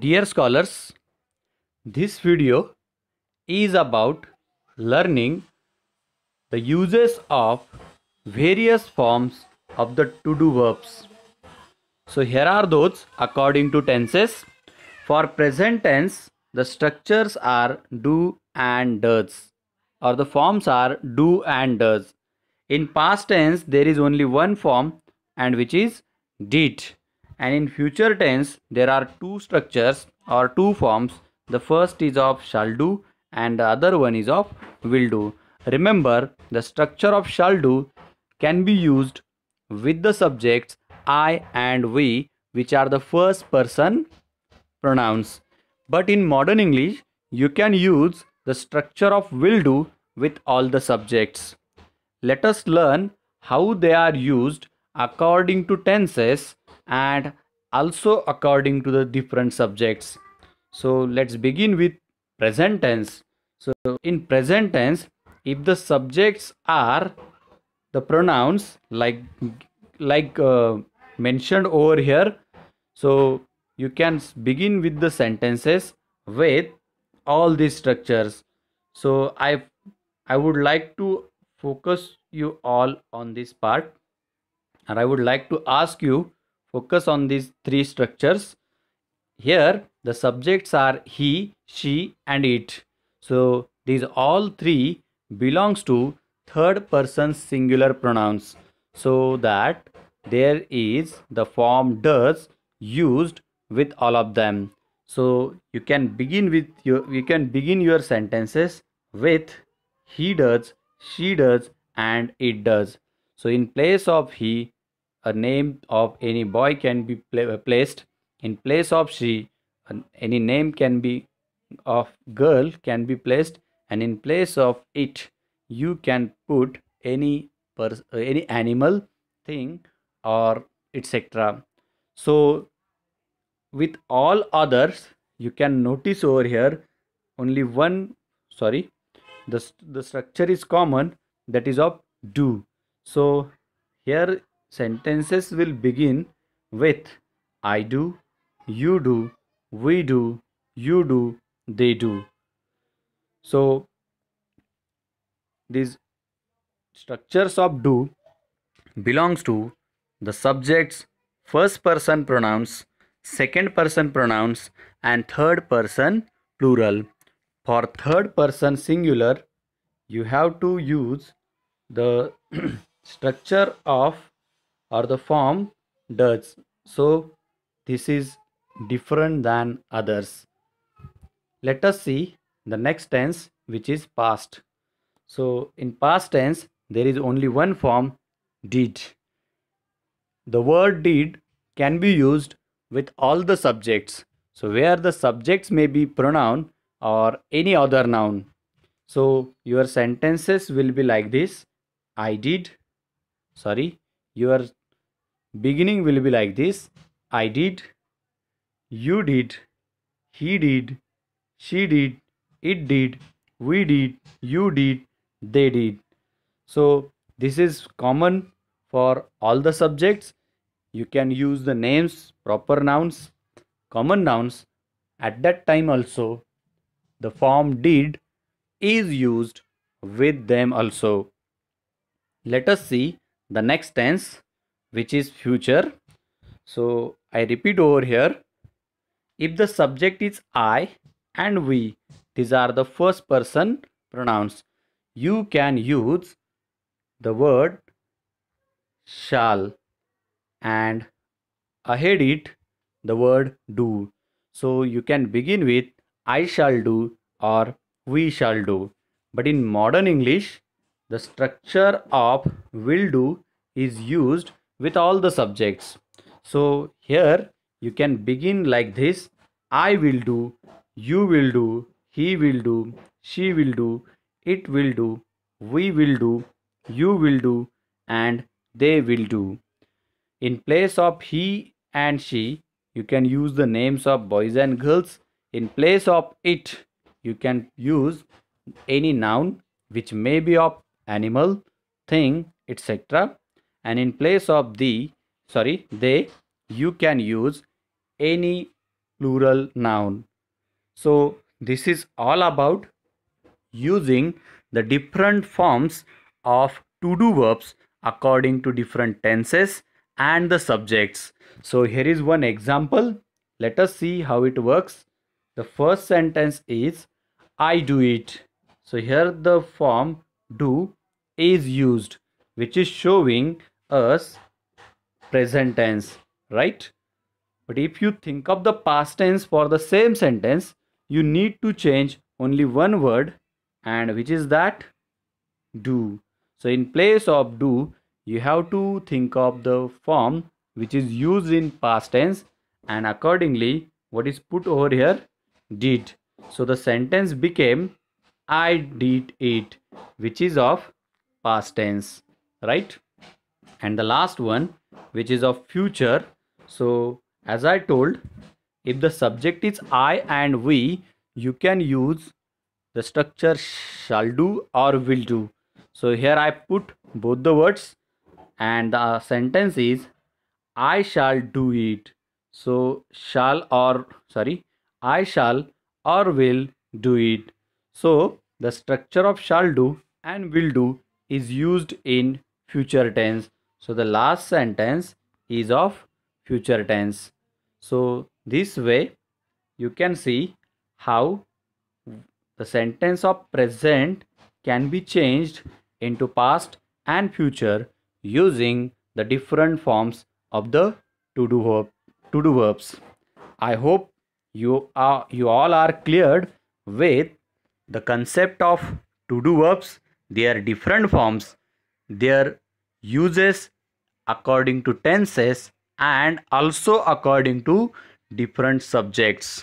Dear scholars, this video is about learning the uses of various forms of the to-do verbs. So here are those according to tenses. For present tense, the structures are do and does or the forms are do and does. In past tense, there is only one form and which is did and in future tense there are two structures or two forms the first is of shall do and the other one is of will do remember the structure of shall do can be used with the subjects i and we which are the first person pronouns but in modern english you can use the structure of will do with all the subjects let us learn how they are used according to tenses and also according to the different subjects so let's begin with present tense so in present tense if the subjects are the pronouns like like uh, mentioned over here so you can begin with the sentences with all these structures so i i would like to focus you all on this part and i would like to ask you Focus on these three structures. Here the subjects are he, she and it. So these all three belongs to third person singular pronouns so that there is the form does used with all of them so you can begin with your you can begin your sentences with he does she does and it does so in place of he a name of any boy can be uh, placed in place of she any name can be of girl can be placed and in place of it you can put any pers- uh, any animal thing or etc so with all others you can notice over here only one sorry the, the structure is common that is of do so here sentences will begin with I do, you do, we do, you do, they do. So these structures of do belongs to the subjects first person pronouns, second person pronouns and third person plural. For third person singular you have to use the structure of or the form does. So this is different than others. Let us see the next tense which is past. So in past tense there is only one form did. The word did can be used with all the subjects. So where the subjects may be pronoun or any other noun. So your sentences will be like this. I did. Sorry. Your beginning will be like this I did, you did, he did, she did, it did, we did, you did, they did. So this is common for all the subjects. You can use the names, proper nouns, common nouns. At that time also, the form did is used with them also. Let us see the next tense which is future. So I repeat over here. If the subject is I and we, these are the first person pronouns. You can use the word shall and ahead it the word do. So you can begin with I shall do or we shall do. But in modern English, the structure of will do is used with all the subjects so here you can begin like this i will do you will do he will do she will do it will do we will do you will do and they will do in place of he and she you can use the names of boys and girls in place of it you can use any noun which may be of animal thing etc and in place of the sorry they you can use any plural noun so this is all about using the different forms of to do verbs according to different tenses and the subjects so here is one example let us see how it works the first sentence is i do it so here the form do is used which is showing us present tense right but if you think of the past tense for the same sentence you need to change only one word and which is that do so in place of do you have to think of the form which is used in past tense and accordingly what is put over here did so the sentence became i did it which is of past tense right and the last one which is of future so as i told if the subject is i and we you can use the structure shall do or will do so here i put both the words and the sentence is i shall do it so shall or sorry i shall or will do it so the structure of shall do and will do is used in future tense so the last sentence is of future tense. So this way you can see how the sentence of present can be changed into past and future using the different forms of the to do verb to do verbs. I hope you are you all are cleared with the concept of to do verbs, their different forms, their uses according to tenses and also according to different subjects